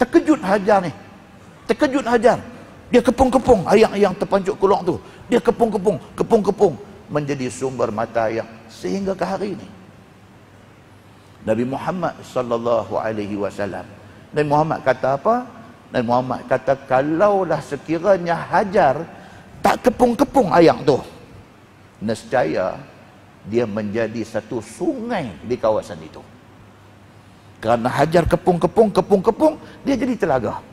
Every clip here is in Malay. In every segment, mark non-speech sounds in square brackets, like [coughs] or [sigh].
terkejut Hajar ni terkejut Hajar dia kepung-kepung ayam ayang terpancut keluar tu dia kepung-kepung kepung-kepung menjadi sumber mata ayang sehingga ke hari ini Nabi Muhammad sallallahu alaihi wasallam Nabi Muhammad kata apa Nabi Muhammad kata kalaulah sekiranya Hajar tak kepung-kepung ayam tu nescaya dia menjadi satu sungai di kawasan itu kerana hajar kepung-kepung kepung-kepung dia jadi telaga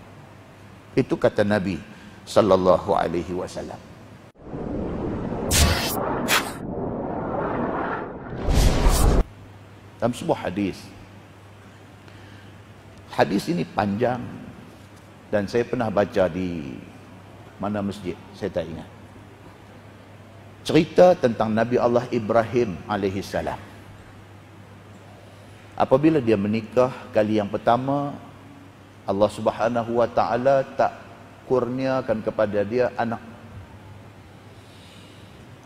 itu kata nabi sallallahu alaihi wasallam dalam sebuah hadis hadis ini panjang dan saya pernah baca di mana masjid saya tak ingat cerita tentang nabi Allah Ibrahim alaihi salam apabila dia menikah kali yang pertama Allah Subhanahu wa taala tak kurniakan kepada dia anak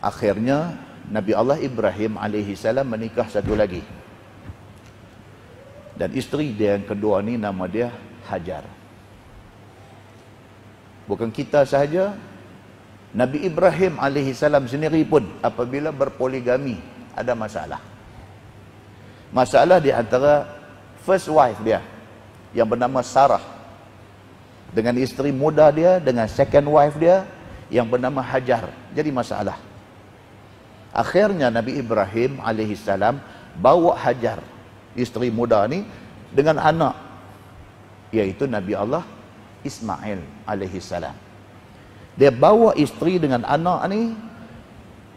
akhirnya Nabi Allah Ibrahim alaihi salam menikah satu lagi dan isteri dia yang kedua ni nama dia Hajar bukan kita sahaja Nabi Ibrahim alaihi salam sendiri pun apabila berpoligami ada masalah masalah di antara first wife dia yang bernama Sarah dengan isteri muda dia dengan second wife dia yang bernama Hajar jadi masalah akhirnya Nabi Ibrahim alaihi salam bawa Hajar isteri muda ni dengan anak iaitu Nabi Allah Ismail alaihi salam dia bawa isteri dengan anak ni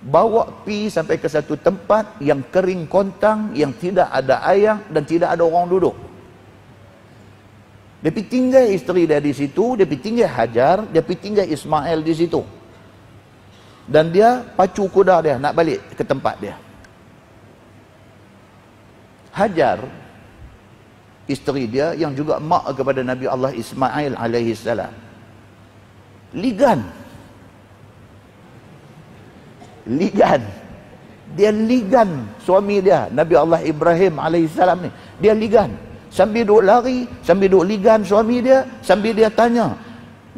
bawa pi sampai ke satu tempat yang kering kontang, yang tidak ada ayam dan tidak ada orang duduk. Dia pergi tinggal isteri dia di situ, dia pergi tinggal Hajar, dia pergi tinggal Ismail di situ. Dan dia pacu kuda dia nak balik ke tempat dia. Hajar, isteri dia yang juga mak kepada Nabi Allah Ismail alaihi salam. Ligan, ligan. Dia ligan suami dia, Nabi Allah Ibrahim AS ni. Dia ligan. Sambil duk lari, sambil duk ligan suami dia, sambil dia tanya.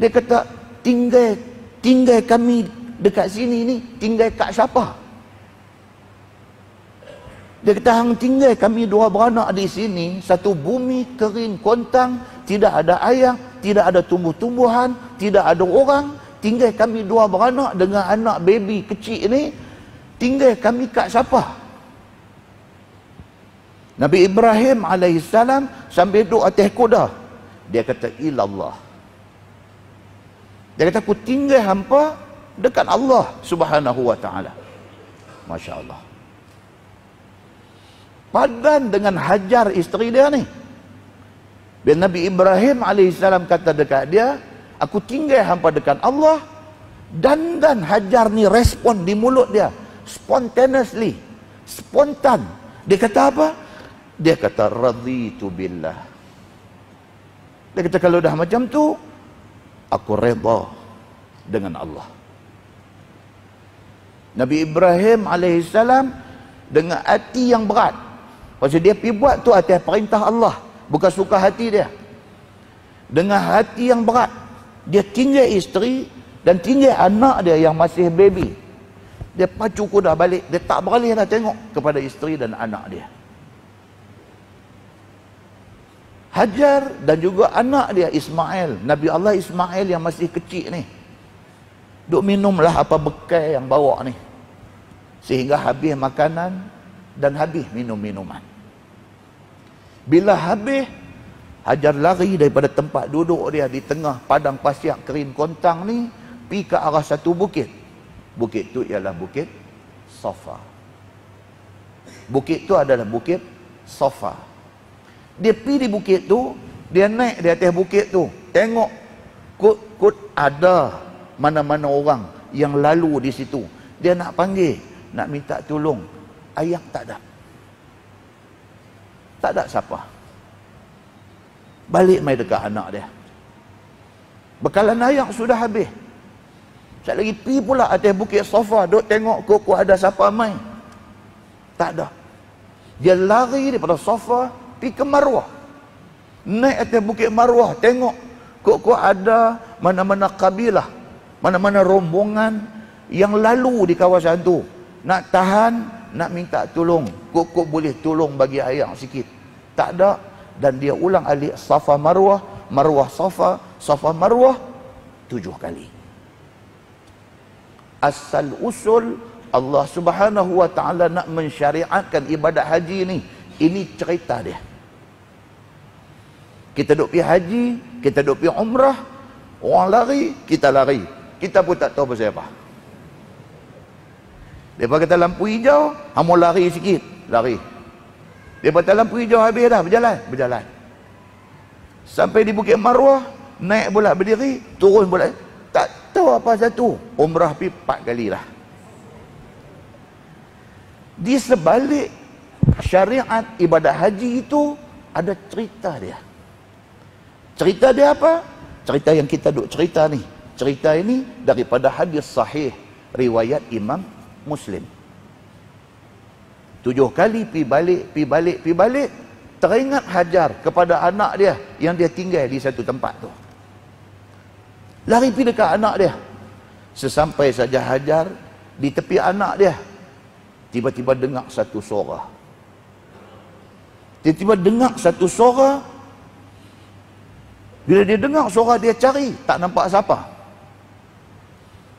Dia kata, tinggal tinggal kami dekat sini ni, tinggal kat siapa? Dia kata, hang tinggal kami dua beranak di sini, satu bumi kering kontang, tidak ada ayam, tidak ada tumbuh-tumbuhan, tidak ada orang, tinggal kami dua beranak dengan anak baby kecil ni tinggal kami kat siapa Nabi Ibrahim AS sambil duduk atas kuda dia kata ilallah dia kata aku tinggal hampa dekat Allah subhanahu wa ta'ala Masya Allah padan dengan hajar isteri dia ni bila Nabi Ibrahim AS kata dekat dia aku tinggal hampa dekat Allah dan dan hajar ni respon di mulut dia spontaneously spontan dia kata apa dia kata tu billah dia kata kalau dah macam tu aku redha dengan Allah Nabi Ibrahim AS dengan hati yang berat pasal dia pergi buat tu atas perintah Allah bukan suka hati dia dengan hati yang berat dia tinggal isteri dan tinggal anak dia yang masih baby dia pacu kuda balik dia tak beralih dah tengok kepada isteri dan anak dia Hajar dan juga anak dia Ismail Nabi Allah Ismail yang masih kecil ni duk minumlah apa bekal yang bawa ni sehingga habis makanan dan habis minum-minuman bila habis Hajar lari daripada tempat duduk dia di tengah padang pasir kering kontang ni pi ke arah satu bukit. Bukit tu ialah bukit Safa. Bukit tu adalah bukit Safa. Dia pi di bukit tu, dia naik di atas bukit tu. Tengok kut-kut ada mana-mana orang yang lalu di situ. Dia nak panggil, nak minta tolong. Ayah tak ada. Tak ada siapa balik mai dekat anak dia bekalan ayak sudah habis saya lagi pi pula atas bukit sofa duk tengok kok ada siapa mai tak ada dia lari daripada sofa pi ke maruah naik atas bukit maruah tengok kok ada mana-mana kabilah mana-mana rombongan yang lalu di kawasan tu nak tahan nak minta tolong kok boleh tolong bagi ayak sikit tak ada dan dia ulang alik Safa Marwah, Marwah Safa, Safa Marwah tujuh kali. Asal usul Allah Subhanahu Wa Taala nak mensyariatkan ibadat haji ni. Ini cerita dia. Kita duk pi haji, kita duk pi umrah, orang lari, kita lari. Kita pun tak tahu pasal apa. Lepas kita lampu hijau, hamo lari sikit, lari. Lepas dalam pergi jauh habis dah berjalan, berjalan. Sampai di Bukit Marwah, naik pula berdiri, turun pula. Tak tahu apa satu. Umrah pi 4 kali lah. Di sebalik syariat ibadat haji itu ada cerita dia. Cerita dia apa? Cerita yang kita duk cerita ni. Cerita ini daripada hadis sahih riwayat Imam Muslim. Tujuh kali pi balik, pi balik, pi balik. Teringat hajar kepada anak dia yang dia tinggal di satu tempat tu. Lari pi dekat anak dia. Sesampai saja hajar di tepi anak dia. Tiba-tiba dengar satu suara. Tiba-tiba dengar satu suara. Bila dia dengar suara dia cari, tak nampak siapa.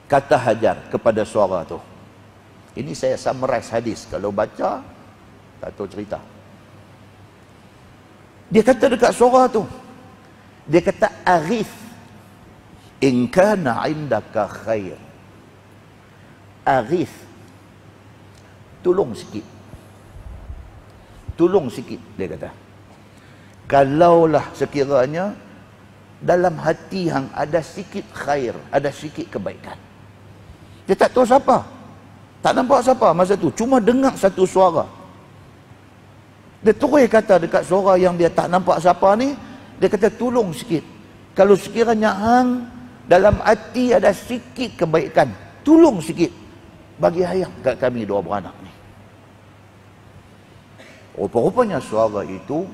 Kata hajar kepada suara tu. Ini saya summarize hadis. Kalau baca, tak tahu cerita. Dia kata dekat suara tu. Dia kata, Arif. In kana indaka khair. Arif. Tolong sikit. Tolong sikit, dia kata. Kalaulah sekiranya dalam hati hang ada sikit khair, ada sikit kebaikan. Dia tak tahu siapa. Tak nampak siapa masa tu. Cuma dengar satu suara. Dia terus kata dekat suara yang dia tak nampak siapa ni. Dia kata tolong sikit. Kalau sekiranya hang dalam hati ada sikit kebaikan. Tolong sikit. Bagi ayam kat kami dua beranak ni. Rupa-rupanya suara itu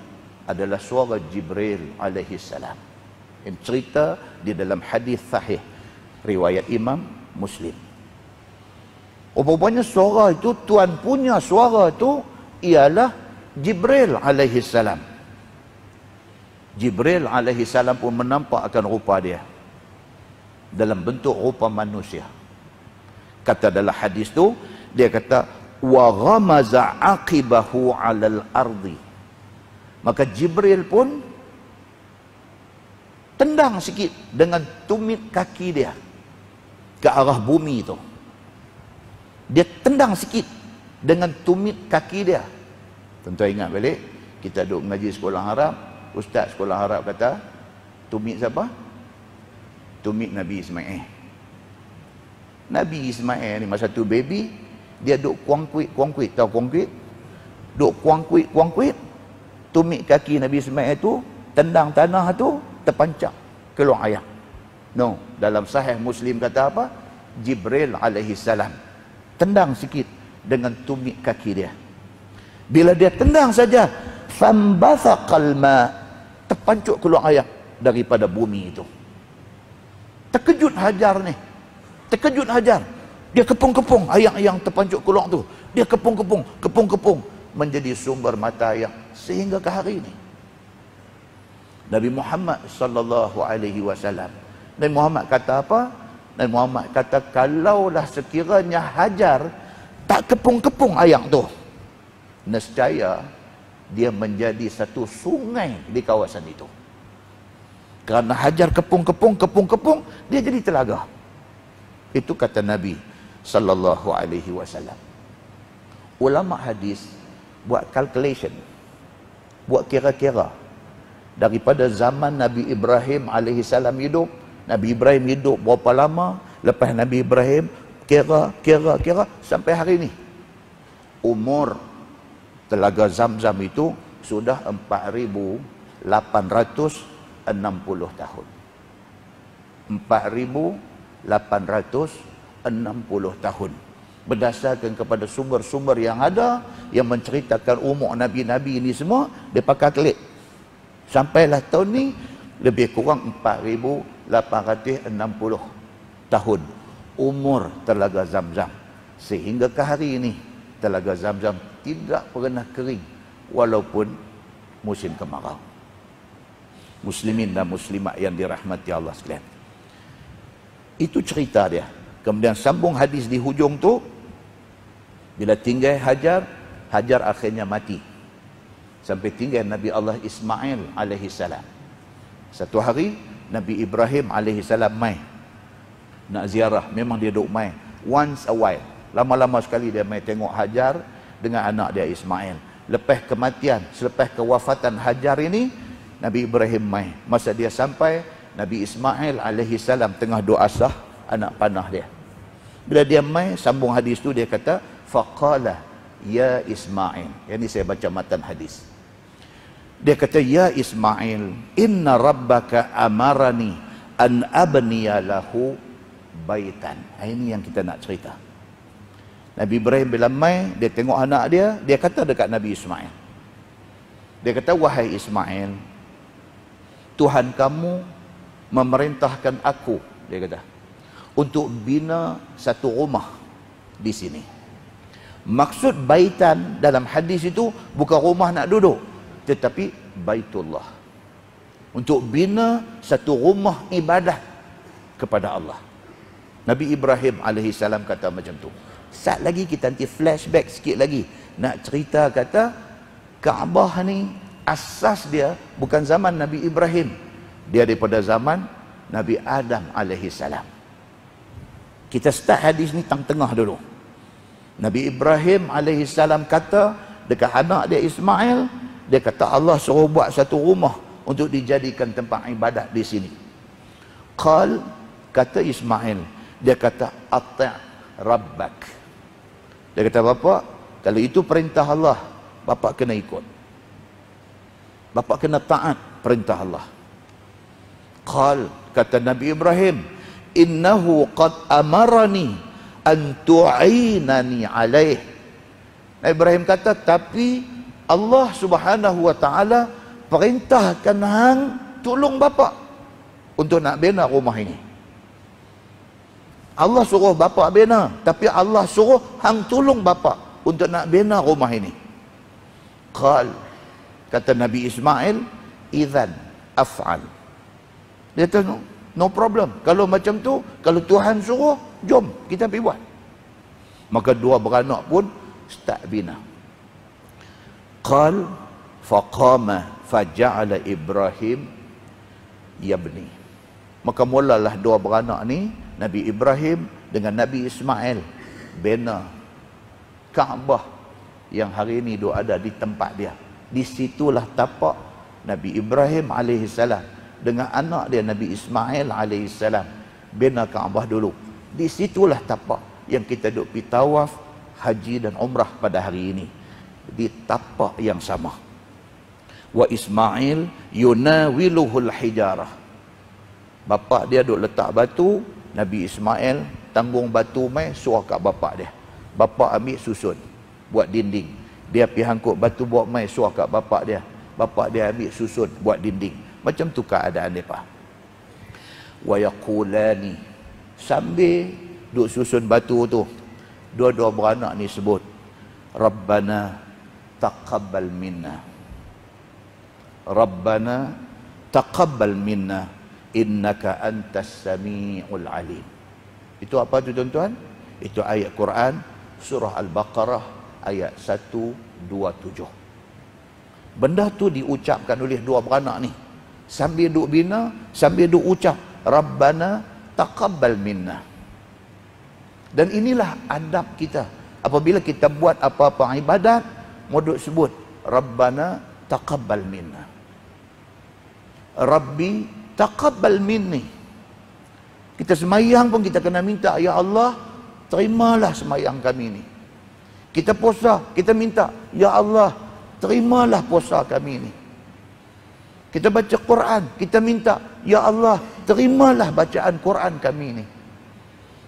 adalah suara Jibril alaihi salam. Yang cerita di dalam hadis sahih riwayat Imam Muslim. Rupanya suara itu, Tuhan punya suara itu ialah Jibril alaihi salam. Jibril alaihi salam pun menampakkan rupa dia dalam bentuk rupa manusia. Kata dalam hadis tu dia kata wa ghamaza aqibahu 'alal ardi. Maka Jibril pun tendang sikit dengan tumit kaki dia ke arah bumi tu dia tendang sikit dengan tumit kaki dia tuan-tuan ingat balik kita duduk mengaji sekolah harap ustaz sekolah harap kata tumit siapa? tumit Nabi Ismail Nabi Ismail ni masa tu baby dia duduk kuangkuit kuangkuit tau kuangkuit duduk kuangkuit kuangkuit tumit kaki Nabi Ismail tu tendang tanah tu terpancak keluar ayam no dalam sahih Muslim kata apa? Jibril alaihissalam tendang sikit dengan tumit kaki dia bila dia tendang saja fambathaqal ma terpancuk keluar air daripada bumi itu terkejut hajar ni terkejut hajar dia kepung-kepung air yang terpancuk keluar tu dia kepung-kepung kepung-kepung menjadi sumber mata air sehingga ke hari ini Nabi Muhammad sallallahu alaihi wasallam Nabi Muhammad kata apa dan Muhammad kata, kalaulah sekiranya hajar, tak kepung-kepung ayam tu. Nescaya, dia menjadi satu sungai di kawasan itu. Kerana hajar kepung-kepung, kepung-kepung, dia jadi telaga. Itu kata Nabi sallallahu alaihi wasallam. Ulama hadis buat calculation, buat kira-kira daripada zaman Nabi Ibrahim alaihi salam hidup Nabi Ibrahim hidup berapa lama lepas Nabi Ibrahim kira kira kira sampai hari ini umur telaga zam-zam itu sudah 4860 tahun 4860 tahun berdasarkan kepada sumber-sumber yang ada yang menceritakan umur nabi-nabi ini semua dia pakai klik sampailah tahun ini lebih kurang 860 tahun umur telaga zam-zam sehingga ke hari ini telaga zam-zam tidak pernah kering walaupun musim kemarau muslimin dan muslimat yang dirahmati Allah sekalian itu cerita dia kemudian sambung hadis di hujung tu bila tinggal Hajar Hajar akhirnya mati sampai tinggal Nabi Allah Ismail alaihi salam satu hari Nabi Ibrahim AS mai nak ziarah memang dia duk mai once a while lama-lama sekali dia mai tengok Hajar dengan anak dia Ismail lepas kematian selepas kewafatan Hajar ini Nabi Ibrahim mai masa dia sampai Nabi Ismail alaihi tengah doa asah anak panah dia bila dia mai sambung hadis tu dia kata faqala ya Ismail yang ini saya baca matan hadis dia kata, Ya Ismail, inna rabbaka amarani an abniyalahu baitan. Ini yang kita nak cerita. Nabi Ibrahim bila mai, dia tengok anak dia, dia kata dekat Nabi Ismail. Dia kata, wahai Ismail, Tuhan kamu memerintahkan aku, dia kata, untuk bina satu rumah di sini. Maksud baitan dalam hadis itu bukan rumah nak duduk, tetapi baitullah untuk bina satu rumah ibadah kepada Allah Nabi Ibrahim AS kata macam tu saat lagi kita nanti flashback sikit lagi nak cerita kata Kaabah ni asas dia bukan zaman Nabi Ibrahim dia daripada zaman Nabi Adam AS kita start hadis ni tang tengah dulu Nabi Ibrahim AS kata dekat anak dia Ismail dia kata Allah suruh buat satu rumah untuk dijadikan tempat ibadat di sini. Qal kata Ismail, dia kata atta' rabbak. Dia kata bapa, kalau itu perintah Allah, bapa kena ikut. Bapa kena taat perintah Allah. Qal kata Nabi Ibrahim, innahu qad amarani an tu'inani alaih. Ibrahim kata tapi Allah subhanahu wa ta'ala perintahkan hang tolong bapa untuk nak bina rumah ini. Allah suruh bapa bina, tapi Allah suruh hang tolong bapa untuk nak bina rumah ini. Qal kata Nabi Ismail, "Idzan af'al." Dia kata, no, no problem. Kalau macam tu, kalau Tuhan suruh, jom kita pergi buat. Maka dua beranak pun start bina qal faqama faja'ala ibrahim yabni maka mulalah dua beranak ni nabi ibrahim dengan nabi ismail bina kaabah yang hari ini dia ada di tempat dia di situlah tapak nabi ibrahim alaihi salam dengan anak dia nabi ismail alaihi salam bina kaabah dulu di situlah tapak yang kita duk pi tawaf haji dan umrah pada hari ini di tapak yang sama wa ismail yunawiluhul hijarah bapa dia duk letak batu nabi ismail tanggung batu mai suruh kat bapa dia bapa ambil susun buat dinding dia pi hangkut batu buat mai suruh kat bapa dia bapa dia ambil susun buat dinding macam tu keadaan depa wa yaqulani sambil duk susun batu tu dua-dua beranak ni sebut rabbana taqabbal minna Rabbana taqabbal minna innaka antas sami'ul alim itu apa tu tuan-tuan itu ayat Quran surah al-baqarah ayat 127 benda tu diucapkan oleh dua beranak ni sambil duk bina sambil duk ucap rabbana taqabbal minna dan inilah adab kita apabila kita buat apa-apa ibadat Mudut sebut Rabbana taqabbal minna Rabbi taqabbal minni Kita semayang pun kita kena minta Ya Allah terimalah semayang kami ni Kita puasa kita minta Ya Allah terimalah puasa kami ni Kita baca Quran kita minta Ya Allah terimalah bacaan Quran kami ni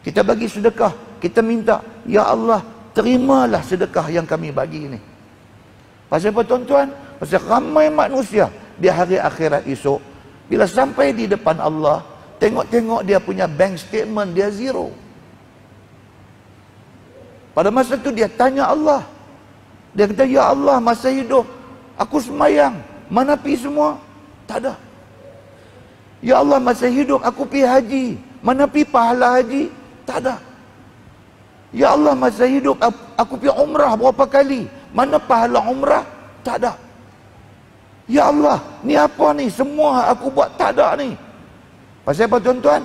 Kita bagi sedekah kita minta Ya Allah terimalah sedekah yang kami bagi ini. Pasal apa tuan-tuan? Pasal ramai manusia di hari akhirat esok bila sampai di depan Allah, tengok-tengok dia punya bank statement dia zero. Pada masa tu dia tanya Allah. Dia kata, "Ya Allah, masa hidup aku semayang, mana pi semua? Tak ada." "Ya Allah, masa hidup aku pi haji, mana pi pahala haji? Tak ada." "Ya Allah, masa hidup aku pi umrah berapa kali?" Mana pahala umrah? Tak ada. Ya Allah, ni apa ni? Semua aku buat tak ada ni. Pasal apa tuan-tuan?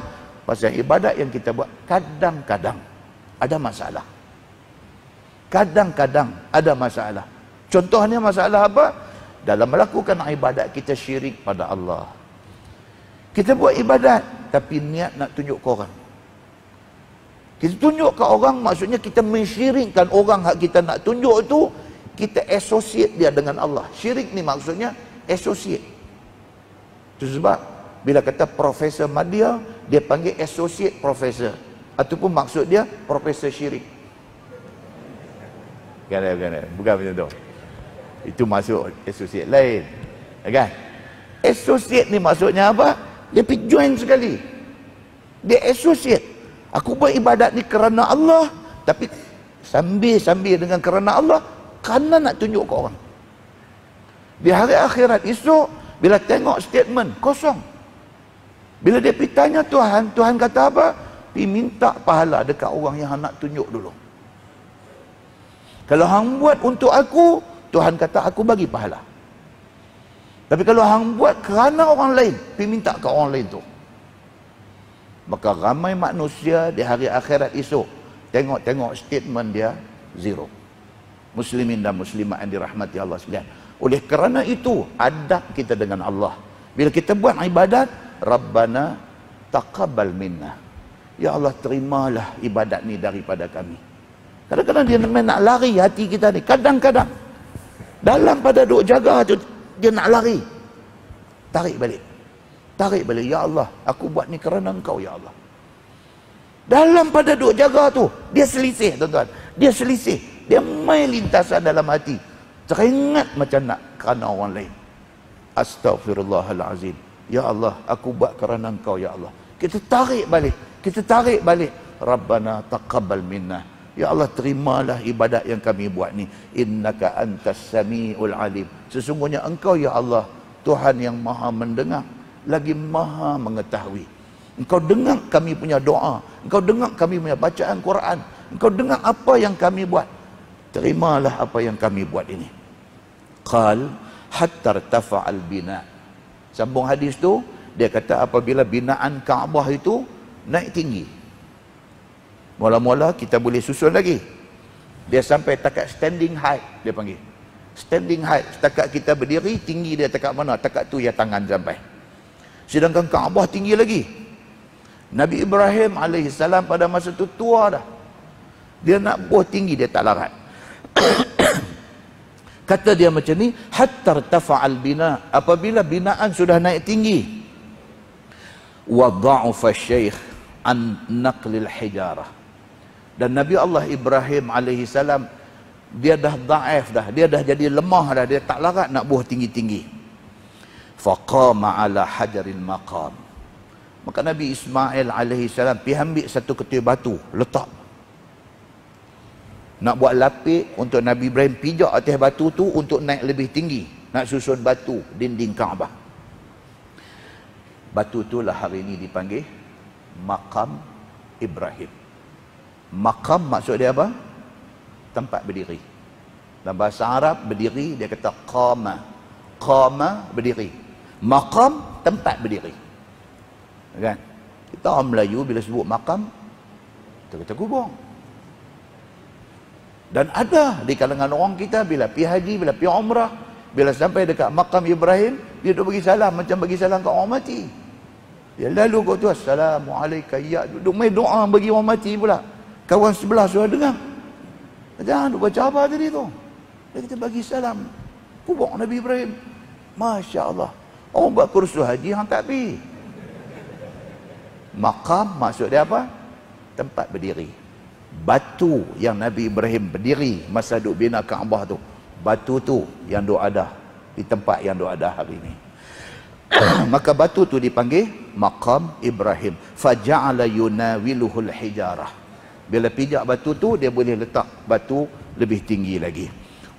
Pasal ibadat yang kita buat kadang-kadang ada masalah. Kadang-kadang ada masalah. Contohnya masalah apa? Dalam melakukan ibadat kita syirik pada Allah. Kita buat ibadat tapi niat nak tunjuk ke orang. Kita tunjuk ke orang maksudnya kita mensyirikkan orang hak kita nak tunjuk tu kita associate dia dengan Allah. Syirik ni maksudnya associate. Itu sebab bila kata Profesor Madia, dia panggil associate Profesor. Ataupun maksud dia Profesor Syirik. Bukan, eh, bukan, eh. bukan macam tu. Itu masuk associate lain. Eh, kan? Associate ni maksudnya apa? Dia pergi join sekali. Dia associate. Aku buat ibadat ni kerana Allah. Tapi sambil-sambil dengan kerana Allah, kerana nak tunjuk ke orang di hari akhirat esok bila tengok statement kosong bila dia pitanya Tuhan Tuhan kata apa pi minta pahala dekat orang yang nak tunjuk dulu kalau hang buat untuk aku Tuhan kata aku bagi pahala tapi kalau hang buat kerana orang lain pi minta ke orang lain tu maka ramai manusia di hari akhirat esok tengok-tengok statement dia zero muslimin dan Muslimah yang dirahmati Allah sekalian. Oleh kerana itu, adab kita dengan Allah. Bila kita buat ibadat, Rabbana taqabbal minna. Ya Allah, terimalah ibadat ni daripada kami. Kadang-kadang dia memang nak lari hati kita ni. Kadang-kadang. Dalam pada duk jaga tu, dia nak lari. Tarik balik. Tarik balik. Ya Allah, aku buat ni kerana engkau, Ya Allah. Dalam pada duk jaga tu, dia selisih, tuan-tuan. Dia selisih dia main lintasan dalam hati teringat macam nak kerana orang lain astagfirullahalazim ya Allah aku buat kerana engkau ya Allah kita tarik balik kita tarik balik rabbana taqabbal minna ya Allah terimalah ibadat yang kami buat ni innaka antas samiul alim sesungguhnya engkau ya Allah Tuhan yang maha mendengar lagi maha mengetahui engkau dengar kami punya doa engkau dengar kami punya bacaan Quran engkau dengar apa yang kami buat terimalah apa yang kami buat ini qal hatta al bina sambung hadis tu dia kata apabila binaan Kaabah itu naik tinggi mula-mula kita boleh susun lagi dia sampai takat standing height dia panggil standing height setakat kita berdiri tinggi dia takat mana takat tu ya tangan sampai sedangkan Kaabah tinggi lagi Nabi Ibrahim alaihissalam pada masa tu tua dah dia nak buah tinggi dia tak larat [coughs] kata dia macam ni hatta tafa'al bina apabila binaan sudah naik tinggi wa dha'afa syekh an naqlil hijarah dan nabi Allah Ibrahim alaihi salam dia dah dhaif dah dia dah jadi lemah dah dia tak larat nak buah tinggi-tinggi faqama ala hajaril maqam maka nabi Ismail alaihi salam pi ambil satu ketul batu letak nak buat lapik untuk Nabi Ibrahim pijak atas batu tu untuk naik lebih tinggi nak susun batu dinding Kaabah batu tu lah hari ini dipanggil makam Ibrahim makam maksud dia apa? tempat berdiri dalam bahasa Arab berdiri dia kata qama qama berdiri makam tempat berdiri kan kita orang Melayu bila sebut makam kita kata gubong dan ada di kalangan orang kita bila pi haji, bila pi umrah, bila sampai dekat makam Ibrahim, dia duk bagi salam macam bagi salam kat orang mati. Dia lalu kau tu assalamualaikum ya duk main doa bagi orang mati pula. Kawan sebelah suruh dengar. Jangan duk baca apa tadi tu. Dia kita bagi salam kubur Nabi Ibrahim. Masya-Allah. Orang buat kursus haji hang tak pergi. Makam maksud dia apa? Tempat berdiri batu yang Nabi Ibrahim berdiri masa duk bina Kaabah tu batu tu yang duk ada di tempat yang duk ada hari ini [clears throat] maka batu tu dipanggil maqam Ibrahim faja'ala yunawiluhul hijarah bila pijak batu tu dia boleh letak batu lebih tinggi lagi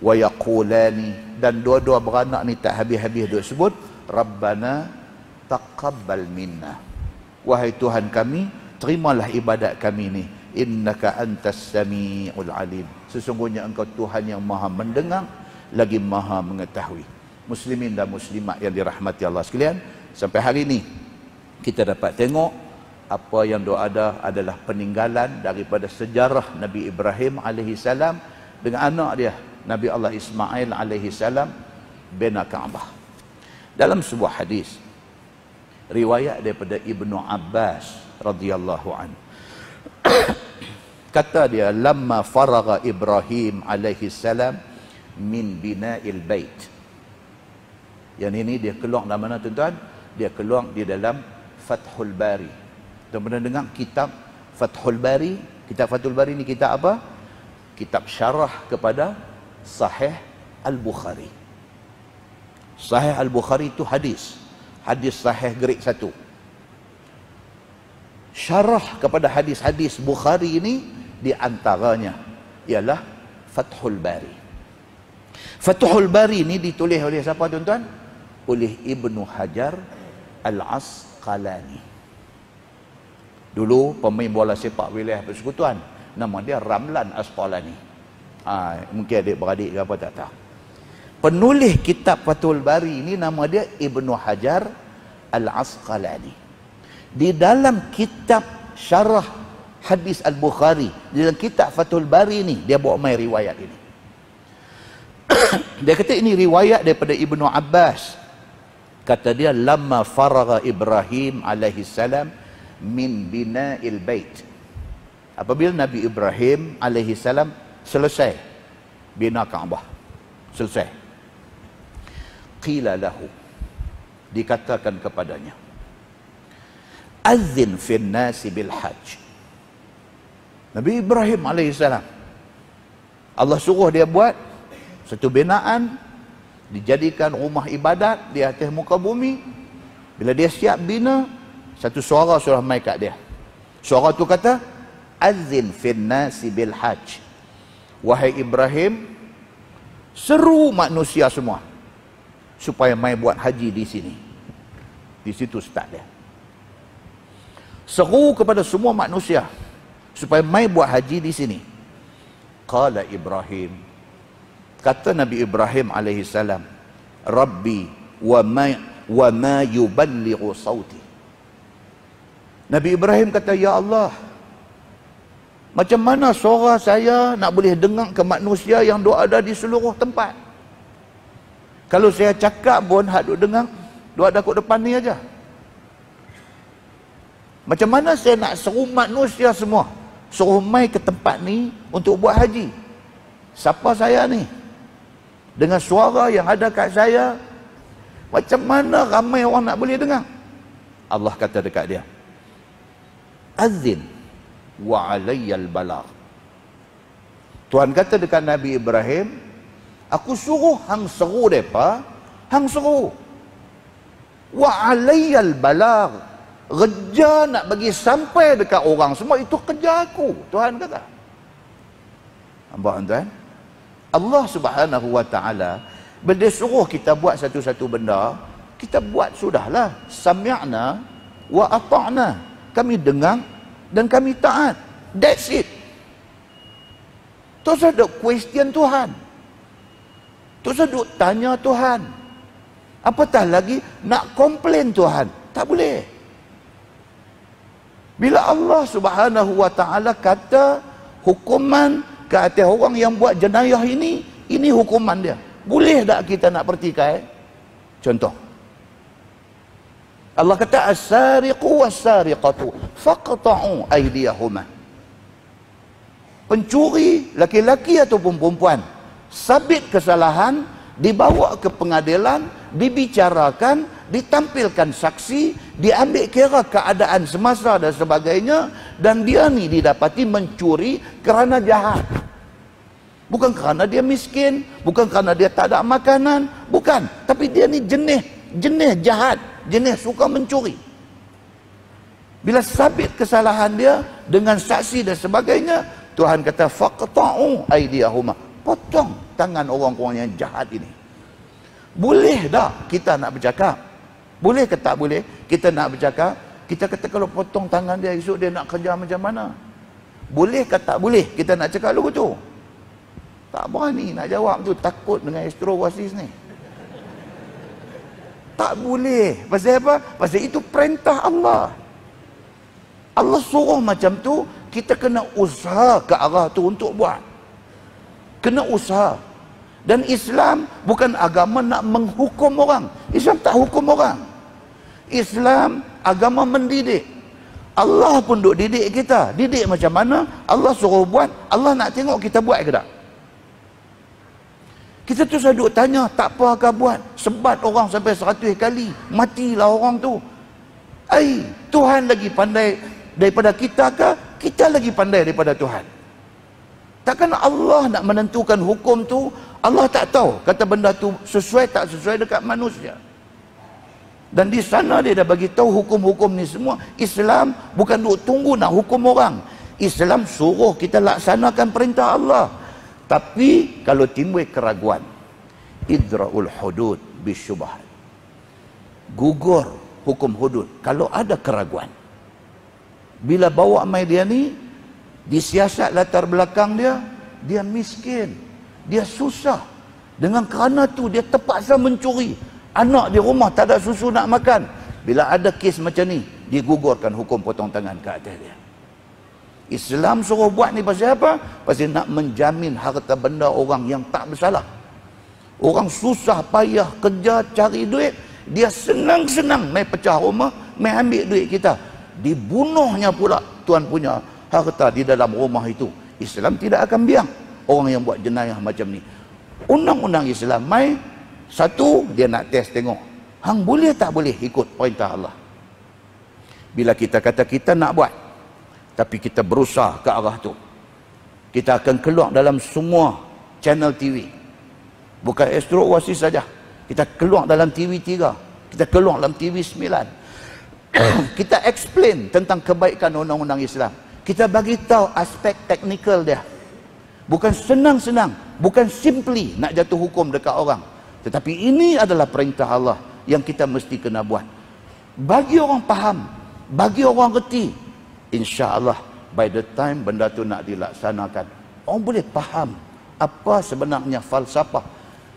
wa yaqulani dan dua-dua beranak ni tak habis-habis duk sebut rabbana taqabbal minna wahai tuhan kami terimalah ibadat kami ni innaka antas samiul alim sesungguhnya engkau Tuhan yang maha mendengar lagi maha mengetahui muslimin dan muslimat yang dirahmati Allah sekalian sampai hari ini kita dapat tengok apa yang doa ada adalah peninggalan daripada sejarah Nabi Ibrahim alaihi salam dengan anak dia Nabi Allah Ismail alaihi salam bina Kaabah dalam sebuah hadis riwayat daripada Ibnu Abbas radhiyallahu anhu [coughs] kata dia lamma faragha ibrahim alaihi salam min bina'il bait yang ini dia keluar dalam mana tuan-tuan dia keluar di dalam fathul bari tuan-tuan dengar kitab fathul bari kitab fathul bari ni kitab apa kitab syarah kepada sahih al-bukhari sahih al-bukhari itu hadis hadis sahih greek satu syarah kepada hadis-hadis Bukhari ini di antaranya ialah Fathul Bari. Fathul Bari ini ditulis oleh siapa tuan-tuan? Oleh Ibnu Hajar Al-Asqalani. Dulu pemain bola sepak wilayah persekutuan. Nama dia Ramlan Asqalani. Ha, mungkin adik-beradik ke apa tak tahu. Penulis kitab Fathul Bari ini nama dia Ibnu Hajar Al-Asqalani di dalam kitab syarah hadis Al-Bukhari di dalam kitab Fathul Bari ni dia bawa mai riwayat ini [coughs] dia kata ini riwayat daripada Ibnu Abbas kata dia lama faragha Ibrahim alaihi salam min bina'il bait apabila Nabi Ibrahim alaihi salam selesai bina Kaabah selesai qila lahu dikatakan kepadanya azin fil nasi bil hajj Nabi Ibrahim AS Allah suruh dia buat satu binaan dijadikan rumah ibadat di atas muka bumi bila dia siap bina satu suara surah mai kat dia suara tu kata azin fil nasi bil hajj wahai Ibrahim seru manusia semua supaya mai buat haji di sini di situ start dia seru kepada semua manusia supaya mai buat haji di sini qala ibrahim kata nabi ibrahim alaihi salam rabbi wa ma wa ma yuballighu sauti nabi ibrahim kata ya allah macam mana suara saya nak boleh dengar ke manusia yang doa ada di seluruh tempat kalau saya cakap pun hak dok dengar doa ada kat depan ni aja macam mana saya nak seru manusia semua suruh mai ke tempat ni untuk buat haji? Siapa saya ni? Dengan suara yang ada kat saya, macam mana ramai orang nak boleh dengar? Allah kata dekat dia. Azin wa alayyal balagh. Tuhan kata dekat Nabi Ibrahim, aku suruh hang seru depa, hang seru. Wa alayyal balagh reja nak bagi sampai dekat orang semua itu kerja aku Tuhan kata hamba tuan Allah Subhanahu wa taala bila suruh kita buat satu-satu benda kita buat sudahlah sami'na wa ata'na kami dengar dan kami taat that's it tu saya sedok question Tuhan tu saya sedok tanya Tuhan apatah lagi nak komplain Tuhan tak boleh bila Allah Subhanahu Wa Taala kata hukuman ke atas orang yang buat jenayah ini, ini hukuman dia. Boleh tak kita nak pertikai? Contoh. Allah kata as-sariqu was-sariqatu faqta'u aydiyahuma. Pencuri laki-laki ataupun perempuan sabit kesalahan dibawa ke pengadilan dibicarakan ditampilkan saksi, diambil kira keadaan semasa dan sebagainya dan dia ni didapati mencuri kerana jahat. Bukan kerana dia miskin, bukan kerana dia tak ada makanan, bukan, tapi dia ni jenis jenis jahat, jenis suka mencuri. Bila sabit kesalahan dia dengan saksi dan sebagainya, Tuhan kata faqta'u aydiyahuma. Potong tangan orang-orang yang jahat ini. Boleh tak kita nak bercakap? Boleh ke tak boleh? Kita nak bercakap, kita kata kalau potong tangan dia esok dia nak kerja macam mana? Boleh ke tak boleh? Kita nak cakap lu tu. Tak berani nak jawab tu, takut dengan astrowasis ni. Tak boleh. Pasal apa? Pasal itu perintah Allah. Allah suruh macam tu, kita kena usaha ke arah tu untuk buat. Kena usaha. Dan Islam bukan agama nak menghukum orang. Islam tak hukum orang. Islam agama mendidik. Allah pun duk didik kita. Didik macam mana? Allah suruh buat, Allah nak tengok kita buat ke tak? Kita tu saya duk tanya, tak apa akan buat. Sebat orang sampai seratus kali, matilah orang tu. Ai, Tuhan lagi pandai daripada kita ke? Kita lagi pandai daripada Tuhan. Takkan Allah nak menentukan hukum tu, Allah tak tahu kata benda tu sesuai tak sesuai dekat manusia. Dan di sana dia dah bagi tahu hukum-hukum ni semua. Islam bukan duk tunggu nak hukum orang. Islam suruh kita laksanakan perintah Allah. Tapi kalau timbul keraguan, idraul hudud bisyubhat. Gugur hukum hudud kalau ada keraguan. Bila bawa mai dia ni, disiasat latar belakang dia, dia miskin, dia susah. Dengan kerana tu dia terpaksa mencuri anak di rumah tak ada susu nak makan bila ada kes macam ni digugurkan hukum potong tangan ke atas dia Islam suruh buat ni pasal apa? pasal nak menjamin harta benda orang yang tak bersalah orang susah payah kerja cari duit dia senang-senang main pecah rumah main ambil duit kita dibunuhnya pula tuan punya harta di dalam rumah itu Islam tidak akan biang orang yang buat jenayah macam ni undang-undang Islam main satu, dia nak test tengok. Hang boleh tak boleh ikut perintah Allah? Bila kita kata kita nak buat, tapi kita berusaha ke arah tu, kita akan keluar dalam semua channel TV. Bukan Astro Oasis saja. Kita keluar dalam TV 3. Kita keluar dalam TV 9. [coughs] kita explain tentang kebaikan undang-undang Islam. Kita bagi tahu aspek teknikal dia. Bukan senang-senang. Bukan simply nak jatuh hukum dekat orang. Tetapi ini adalah perintah Allah yang kita mesti kena buat. Bagi orang faham, bagi orang reti, insya-Allah by the time benda tu nak dilaksanakan, orang boleh faham apa sebenarnya falsafah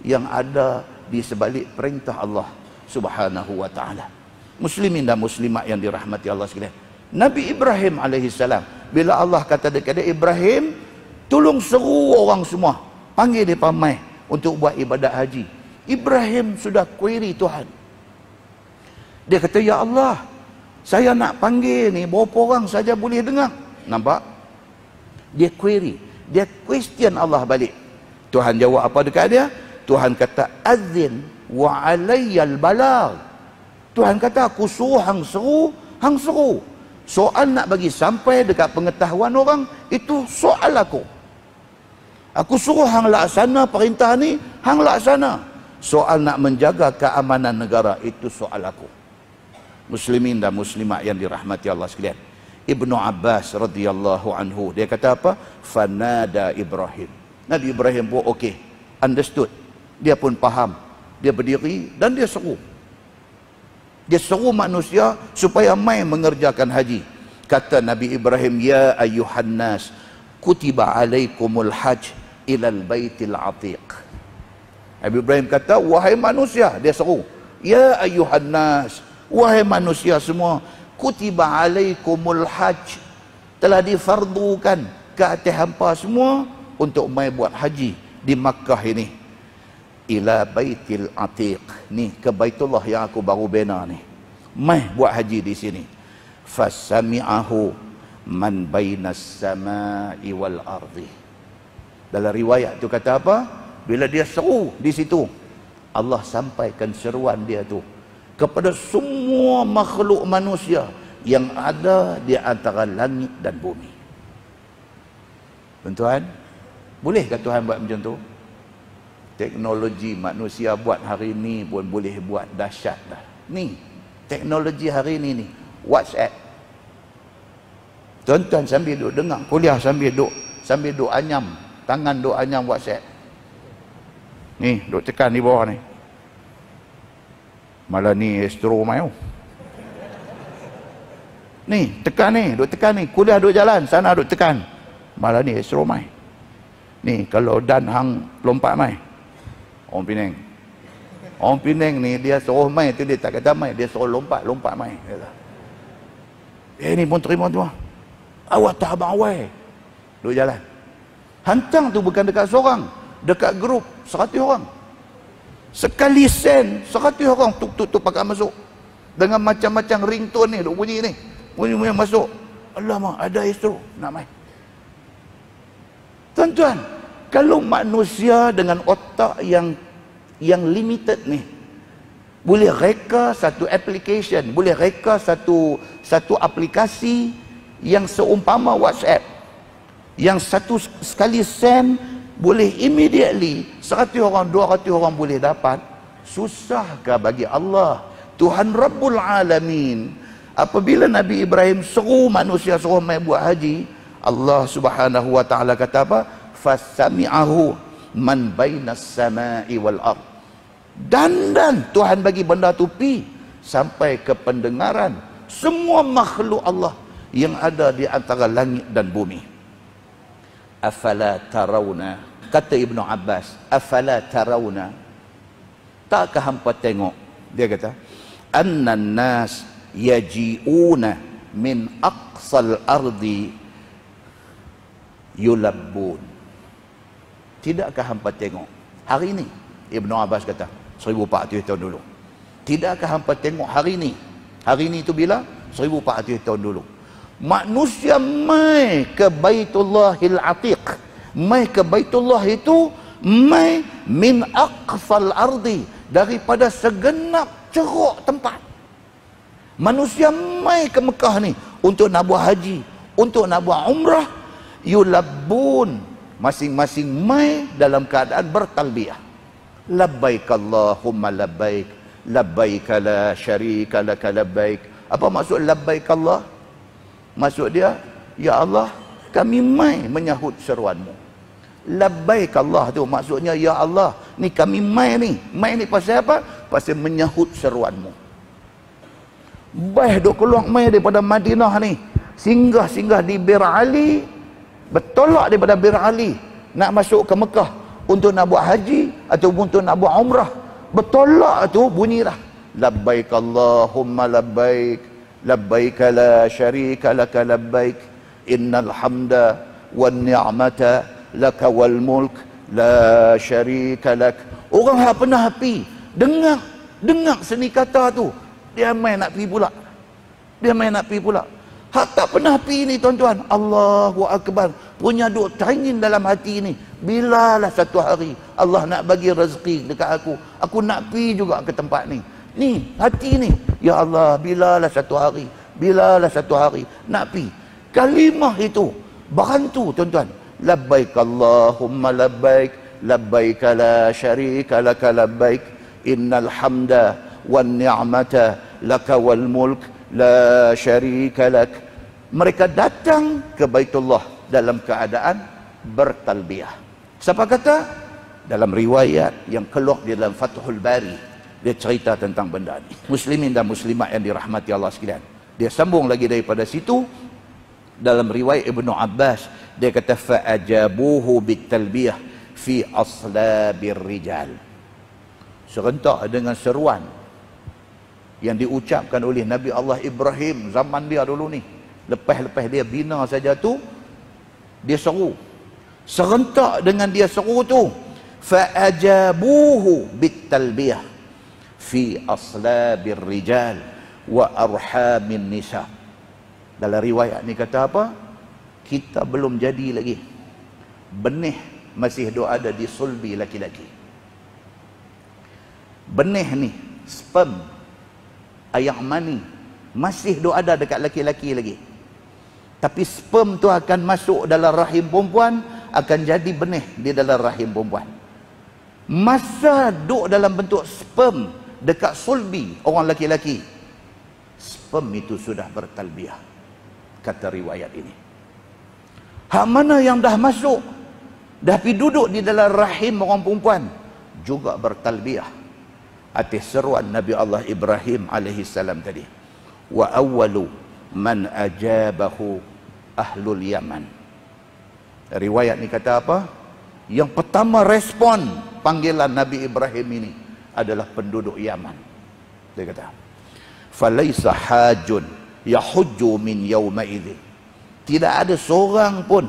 yang ada di sebalik perintah Allah Subhanahu wa taala. Muslimin dan muslimat yang dirahmati Allah sekalian. Nabi Ibrahim alaihi salam bila Allah kata dekat dia Ibrahim tolong seru orang semua panggil depa mai untuk buat ibadat haji Ibrahim sudah query Tuhan. Dia kata, Ya Allah, saya nak panggil ni, berapa orang saja boleh dengar. Nampak? Dia query. Dia question Allah balik. Tuhan jawab apa dekat dia? Tuhan kata, Azin wa alayyal balag. Tuhan kata, aku suruh hang seru, hang seru. Soal nak bagi sampai dekat pengetahuan orang, itu soal aku. Aku suruh hang laksana perintah ni, hang laksana. sana soal nak menjaga keamanan negara itu soal aku muslimin dan muslimat yang dirahmati Allah sekalian Ibnu Abbas radhiyallahu anhu dia kata apa fanada Ibrahim Nabi Ibrahim pun okey understood dia pun faham dia berdiri dan dia seru dia seru manusia supaya mai mengerjakan haji kata Nabi Ibrahim ya ayuhan nas kutiba alaikumul hajj ila al baitil atiq Nabi Ibrahim kata, wahai manusia, dia seru. Ya ayuhan nas, wahai manusia semua, kutiba alaikumul hajj. Telah difardukan ke atas hampa semua untuk mai buat haji di Makkah ini. Ila baitil atiq. Ni ke baitullah yang aku baru bina ni. Mai buat haji di sini. Fasami'ahu man bainas sama'i wal ardi. Dalam riwayat tu kata apa? bila dia seru di situ Allah sampaikan seruan dia tu kepada semua makhluk manusia yang ada di antara langit dan bumi tuan-tuan bolehkah Tuhan buat macam tu teknologi manusia buat hari ini pun boleh buat dahsyat dah ni teknologi hari ini ni whatsapp tuan-tuan sambil duduk dengar kuliah sambil duduk sambil duduk anyam tangan duduk anyam whatsapp Ni, duk tekan di bawah ni. Malah ni estro mayo. Ni, tekan ni, duk tekan ni. Kuliah duk jalan, sana duk tekan. Malah ni estro mai. Ni, kalau dan hang lompat mai. Orang Pinang. Orang Pinang ni, dia suruh mai tu, dia tak kata mai. Dia suruh lompat, lompat mai. Eh, ni pun terima tu. Ah. Awak tak abang awal. Duk jalan. Hancang tu bukan dekat seorang dekat grup 100 orang sekali sen 100 orang tuk tuk tuk pakai masuk dengan macam-macam ringtone ni duk bunyi ni bunyi bunyi masuk alamak ada esok nak main tuan-tuan kalau manusia dengan otak yang yang limited ni boleh reka satu application boleh reka satu satu aplikasi yang seumpama WhatsApp yang satu sekali send boleh immediately 100 orang 200 orang boleh dapat susahkah bagi Allah Tuhan Rabbul Alamin apabila Nabi Ibrahim seru manusia suruh mai buat haji Allah Subhanahu wa taala kata apa fasami'ahu man bainas sama'i wal ard dan dan Tuhan bagi benda tu pi sampai ke pendengaran semua makhluk Allah yang ada di antara langit dan bumi afala tarawna kata Ibnu Abbas afala tarawna takkah hampa tengok dia kata anna nas yaji'una min aqsal ardi yulabbun tidakkah hampa tengok hari ini Ibnu Abbas kata 1400 tahun dulu tidakkah hampa tengok hari ini hari ini itu bila 1400 tahun dulu manusia mai ke Baitullahil Atiq mai ke Baitullah itu mai min aqfal ardi daripada segenap ceruk tempat manusia mai ke Mekah ni untuk nak buat haji untuk nak buat umrah yulabun masing-masing mai dalam keadaan bertalbiah labbaik Allahumma labbaik labbaik la syarika laka labbaik apa maksud labbaik Allah Maksud dia, Ya Allah, kami mai menyahut seruanmu. Labbaik Allah tu maksudnya, Ya Allah, ni kami mai ni. Mai ni pasal apa? Pasal menyahut seruanmu. Baik dok keluar mai daripada Madinah ni. Singgah-singgah di Bir Ali, bertolak daripada Bir Ali. Nak masuk ke Mekah untuk nak buat haji atau untuk nak buat umrah. Bertolak tu bunyilah. Labbaik Allahumma labbaik. لبيك لا شريك لك لبيك إن الحمد والنعمة لك والملك لا شريك لك Orang yang pernah happy Dengar Dengar seni kata tu Dia main nak pergi pula Dia main nak pergi pula Hak tak pernah happy ni tuan-tuan Allahu Akbar Punya duk teringin dalam hati ni Bilalah satu hari Allah nak bagi rezeki dekat aku Aku nak pergi juga ke tempat ni Ni, hati ni. Ya Allah, bilalah satu hari. Bilalah satu hari. Nak pi. Kalimah itu. Berhantu, tuan-tuan. Labbaik Allahumma labbaik. Labbaik la syarika laka labbaik. Innal hamda wa ni'mata laka wal mulk la syarika lak. Mereka datang ke Baitullah dalam keadaan bertalbiah. Siapa kata? Dalam riwayat yang keluar di dalam Fathul Bari dia cerita tentang benda ni muslimin dan muslimat yang dirahmati Allah sekalian dia sambung lagi daripada situ dalam riwayat Ibnu Abbas dia kata fa'ajabuhu bitalbiyah fi aslabir rijal serentak dengan seruan yang diucapkan oleh Nabi Allah Ibrahim zaman dia dulu ni lepas-lepas dia bina saja tu dia seru serentak dengan dia seru tu fa'ajabuhu bitalbiyah fi aslabir rijal wa arhamin nisa dalam riwayat ni kata apa kita belum jadi lagi benih masih dok ada di sulbi laki-laki benih ni sperm ayah mani masih dok ada dekat laki-laki lagi tapi sperm tu akan masuk dalam rahim perempuan akan jadi benih di dalam rahim perempuan masa duk dalam bentuk sperm dekat sulbi orang laki-laki sperm itu sudah bertalbiah kata riwayat ini hak mana yang dah masuk dah pergi duduk di dalam rahim orang perempuan juga bertalbiah atas seruan Nabi Allah Ibrahim alaihi salam tadi wa awalu man ajabahu ahlul yaman riwayat ni kata apa yang pertama respon panggilan Nabi Ibrahim ini adalah penduduk Yaman. Dia kata, "Falaisa hajun yahujju min yawma idzi." Tidak ada seorang pun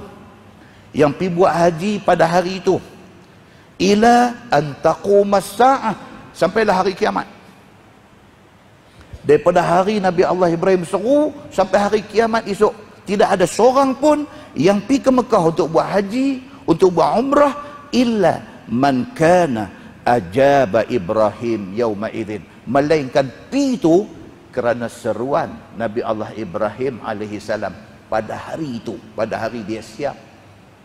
yang pi buat haji pada hari itu. Ila an taqumas sa'ah sampailah hari kiamat. Daripada hari Nabi Allah Ibrahim seru sampai hari kiamat esok, tidak ada seorang pun yang pi ke Mekah untuk buat haji, untuk buat umrah illa man kana ajaba Ibrahim yauma idzin melainkan pi itu kerana seruan Nabi Allah Ibrahim alaihi salam pada hari itu pada hari dia siap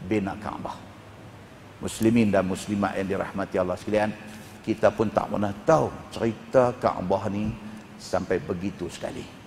bina Kaabah muslimin dan muslimat yang dirahmati Allah sekalian kita pun tak pernah tahu cerita Kaabah ni sampai begitu sekali